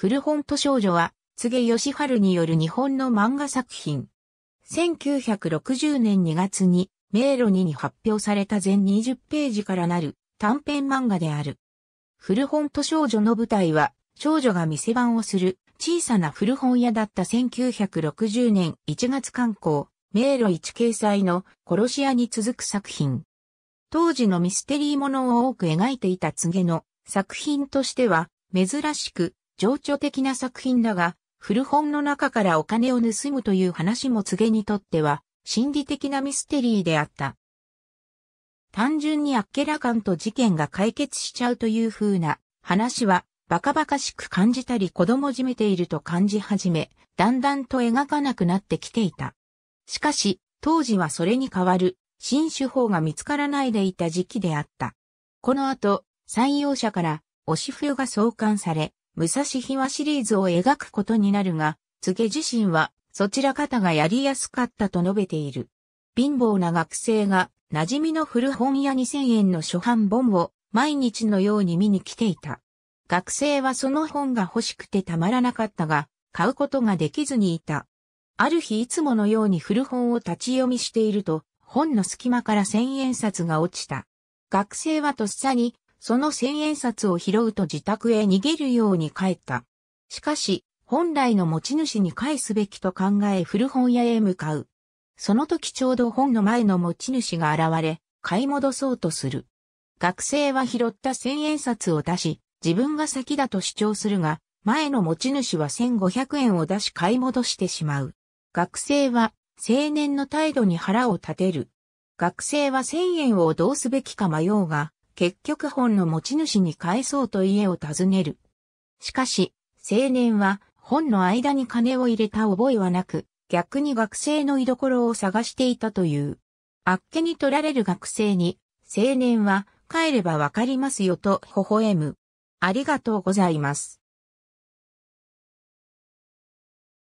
古本と少女は、柘義春による日本の漫画作品。1960年2月に、迷路にに発表された全20ページからなる短編漫画である。古本と少女の舞台は、少女が店番をする小さな古本屋だった1960年1月刊行、迷路1掲載の殺し屋に続く作品。当時のミステリーものを多く描いていた柘の作品としては、珍しく情緒的な作品だが、古本の中からお金を盗むという話も告げにとっては、心理的なミステリーであった。単純にあっけらかんと事件が解決しちゃうという風な話は、バカバカしく感じたり子供じめていると感じ始め、だんだんと描かなくなってきていた。しかし、当時はそれに代わる新手法が見つからないでいた時期であった。この後、採用者から、押し冬が創刊され、武蔵秘話シリーズを描くことになるが、つげ自身は、そちら方がやりやすかったと述べている。貧乏な学生が、馴染みの古本屋2000円の初版本を、毎日のように見に来ていた。学生はその本が欲しくてたまらなかったが、買うことができずにいた。ある日いつものように古本を立ち読みしていると、本の隙間から千円札が落ちた。学生はとっさにその千円札を拾うと自宅へ逃げるように帰った。しかし、本来の持ち主に返すべきと考え古本屋へ向かう。その時ちょうど本の前の持ち主が現れ、買い戻そうとする。学生は拾った千円札を出し、自分が先だと主張するが、前の持ち主は千五百円を出し買い戻してしまう。学生は青年の態度に腹を立てる。学生は千円をどうすべきか迷うが、結局本の持ち主に返そうと家を訪ねる。しかし、青年は本の間に金を入れた覚えはなく、逆に学生の居所を探していたという。あっけに取られる学生に、青年は帰ればわかりますよと微笑む。ありがとうございます。